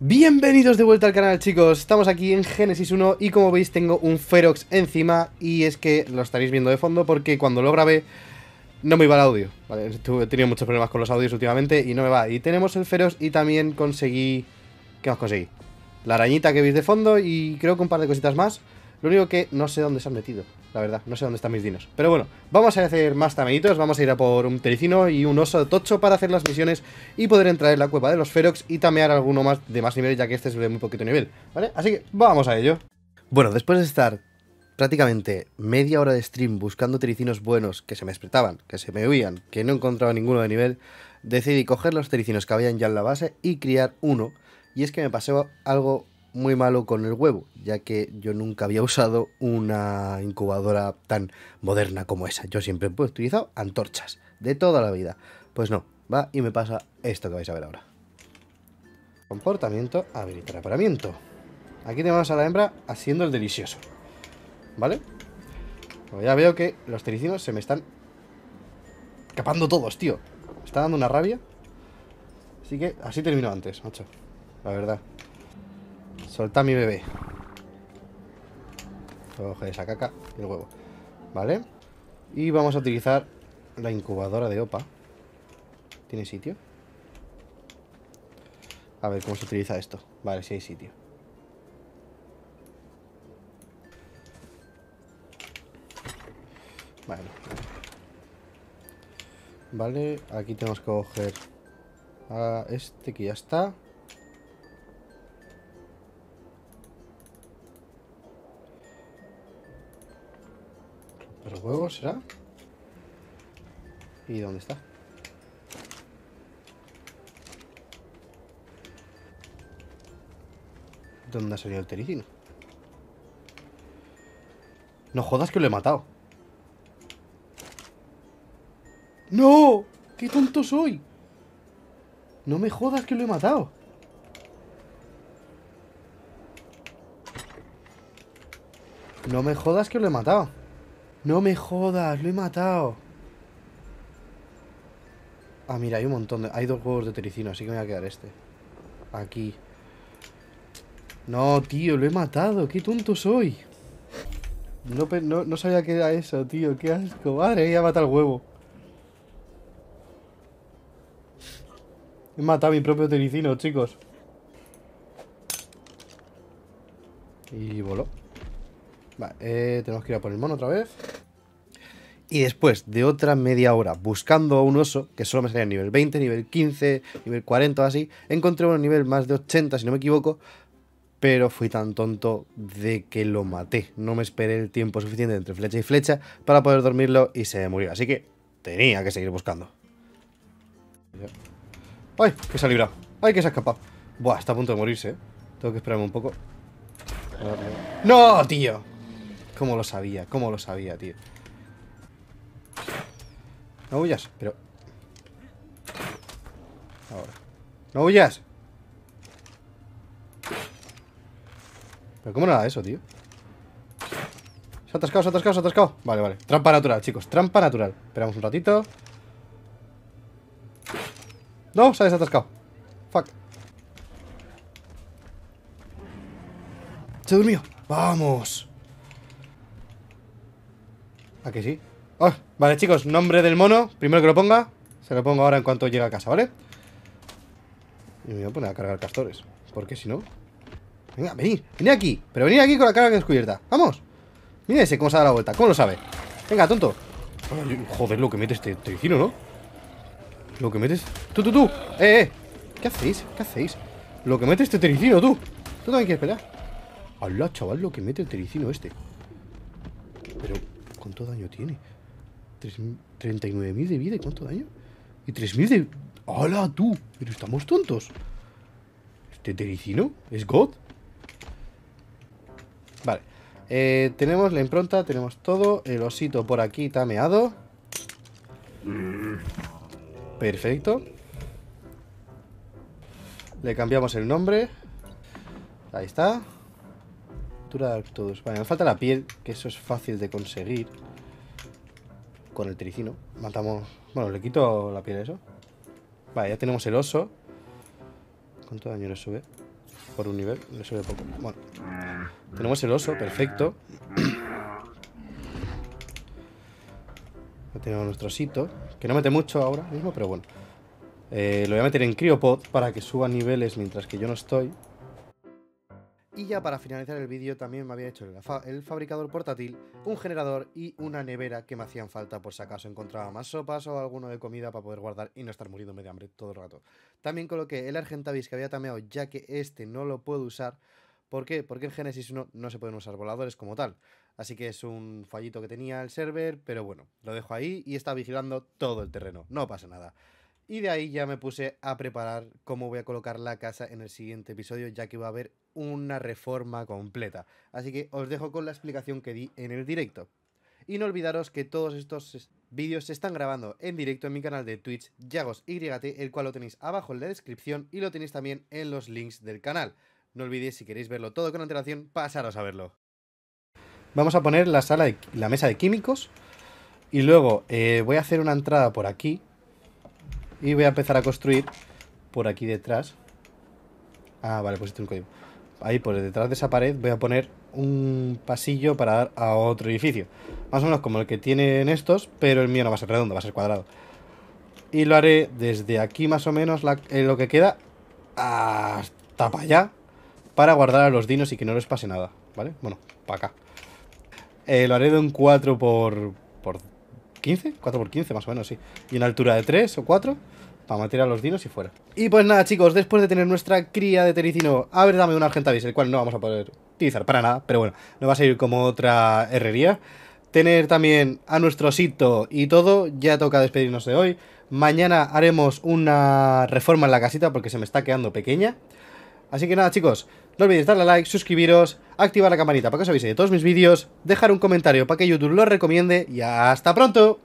Bienvenidos de vuelta al canal chicos, estamos aquí en Genesis 1 y como veis tengo un Ferox encima y es que lo estaréis viendo de fondo porque cuando lo grabé no me iba el audio, ¿vale? He tenido muchos problemas con los audios últimamente y no me va. Y tenemos el Ferox y también conseguí... ¿Qué más conseguí? La arañita que veis de fondo y creo que un par de cositas más. Lo único que no sé dónde se han metido la verdad. No sé dónde están mis dinos. Pero bueno, vamos a hacer más tameitos. Vamos a ir a por un tericino y un oso tocho para hacer las misiones y poder entrar en la cueva de los ferox y tamear alguno más de más nivel, ya que este es de muy poquito nivel, ¿vale? Así que vamos a ello. Bueno, después de estar prácticamente media hora de stream buscando tericinos buenos que se me despertaban, que se me huían, que no encontraba ninguno de nivel, decidí coger los tericinos que habían ya en la base y criar uno. Y es que me pasó algo muy malo con el huevo, ya que yo nunca había usado una incubadora tan moderna como esa. Yo siempre he utilizado antorchas, de toda la vida. Pues no, va y me pasa esto que vais a ver ahora. Comportamiento, habilitar aparamiento. Aquí tenemos a la hembra haciendo el delicioso. ¿Vale? ya veo que los tericinos se me están capando todos, tío. Me está dando una rabia. Así que así terminó antes, macho. La verdad. Soltá mi bebé. Coge esa caca y el huevo. ¿Vale? Y vamos a utilizar la incubadora de OPA. ¿Tiene sitio? A ver cómo se utiliza esto. Vale, si hay sitio. Vale. Vale, aquí tenemos que coger a este que ya está. los huevos, ¿será? ¿Y dónde está? ¿Dónde ha salido el tericino? No jodas que lo he matado. ¡No! ¡Qué tonto soy! No me jodas que lo he matado. No me jodas que lo he matado. No me jodas, lo he matado. Ah, mira, hay un montón de... Hay dos huevos de tericino, así que me voy a quedar este. Aquí. No, tío, lo he matado. Qué tonto soy. No, no, sabía que era eso, tío. Qué asco. Madre, ya mata el huevo. He matado a mi propio tericino, chicos. Y voló. Vale, eh, tenemos que ir a por el mono otra vez. Y después de otra media hora buscando a un oso, que solo me salía nivel 20, nivel 15, nivel 40 o así, encontré un nivel más de 80, si no me equivoco, pero fui tan tonto de que lo maté. No me esperé el tiempo suficiente entre flecha y flecha para poder dormirlo y se murió. Así que tenía que seguir buscando. ¡Ay! Que se ha ¡Ay! Que se ha escapado. Buah, está a punto de morirse, ¿eh? Tengo que esperarme un poco. ¡No, tío! ¿Cómo lo sabía? ¿Cómo lo sabía, tío? No huyas, pero... Ahora. ¡No huyas! ¿Pero cómo era eso, tío? Se ha atascado, se ha atascado, se ha atascado Vale, vale, trampa natural, chicos, trampa natural Esperamos un ratito No, se ha desatascado Fuck Se durmió, vamos que sí? Oh, vale, chicos, nombre del mono. Primero que lo ponga. Se lo pongo ahora en cuanto llegue a casa, ¿vale? Y me voy a poner a cargar castores. Porque si no... Venga, venid, venid aquí. Pero venid aquí con la cara descubierta. ¡Vamos! Mira ese cómo se da la vuelta. ¿Cómo lo sabe? Venga, tonto. joder, lo que mete este tericino, ¿no? Lo que metes... ¡Tú, tú, tú! ¡Eh, eh! ¿Qué hacéis? ¿Qué hacéis? Lo que mete este tericino, tú. Tú también quieres pelear. lado chaval, lo que mete el tericino este. Pero... ¿Cuánto daño tiene? 39.000 de vida y cuánto daño. Y 3.000 de... ¡Hala, tú! Pero estamos tontos. ¿Este tericino es God? Vale. Eh, tenemos la impronta, tenemos todo. El osito por aquí tameado. Perfecto. Le cambiamos el nombre. Ahí está. Me falta la piel, que eso es fácil de conseguir. Con el tricino. Matamos... Bueno, le quito la piel a eso. Vale, ya tenemos el oso. ¿Cuánto daño le sube? Por un nivel, le sube poco. Bueno. Tenemos el oso, perfecto. Ya tenemos nuestro osito. Que no mete mucho ahora mismo, pero bueno. Eh, lo voy a meter en Criopod para que suba niveles mientras que yo no estoy. Y ya para finalizar el vídeo también me había hecho el, fabricador portátil, un generador y una nevera que me hacían falta por si acaso encontraba más sopas o alguno de comida para poder guardar y no estar muriéndome de hambre todo el rato. También coloqué el Argentavis que había tameado ya que este no lo puedo usar. ¿Por qué? Porque en Genesis 1 no se pueden usar voladores como tal. Así que es un fallito que tenía el server, pero bueno, lo dejo ahí y está vigilando todo el terreno, no pasa nada. Y de ahí ya me puse a preparar cómo voy a colocar la casa en el siguiente episodio, ya que va a haber una reforma completa. Así que os dejo con la explicación que di en el directo. Y no olvidaros que todos estos vídeos se están grabando en directo en mi canal de Twitch, YagosYT, el cual lo tenéis abajo en la descripción y lo tenéis también en los links del canal. No olvidéis, si queréis verlo todo con alteración pasaros a verlo. Vamos a poner la, sala la mesa de químicos y luego eh, voy a hacer una entrada por aquí y voy a empezar a construir por aquí detrás. Ah, vale, pues este es un código. Ahí por detrás de esa pared voy a poner un pasillo para dar a otro edificio. Más o menos como el que tienen estos, pero el mío no va a ser redondo, va a ser cuadrado. Y lo haré desde aquí más o menos eh, lo que queda hasta para allá. Para guardar a los dinos y que no les pase nada, ¿vale? Bueno, para acá. Eh, lo haré de un 4 por, por 15, 4 por 15 más o menos, sí. Y una altura de 3 o 4 para meter a los dinos y fuera. Y pues nada, chicos, después de tener nuestra cría de tericino, a ver, dame un argentavis, el cual no vamos a poder utilizar para nada, pero bueno, no va a salir como otra herrería. Tener también a nuestro sitio y todo, ya toca despedirnos de hoy. Mañana haremos una reforma en la casita porque se me está quedando pequeña. Así que nada, chicos, no olvidéis darle a like, suscribiros, activar la campanita para que os avise de todos mis vídeos, dejar un comentario para que YouTube lo recomiende y hasta pronto.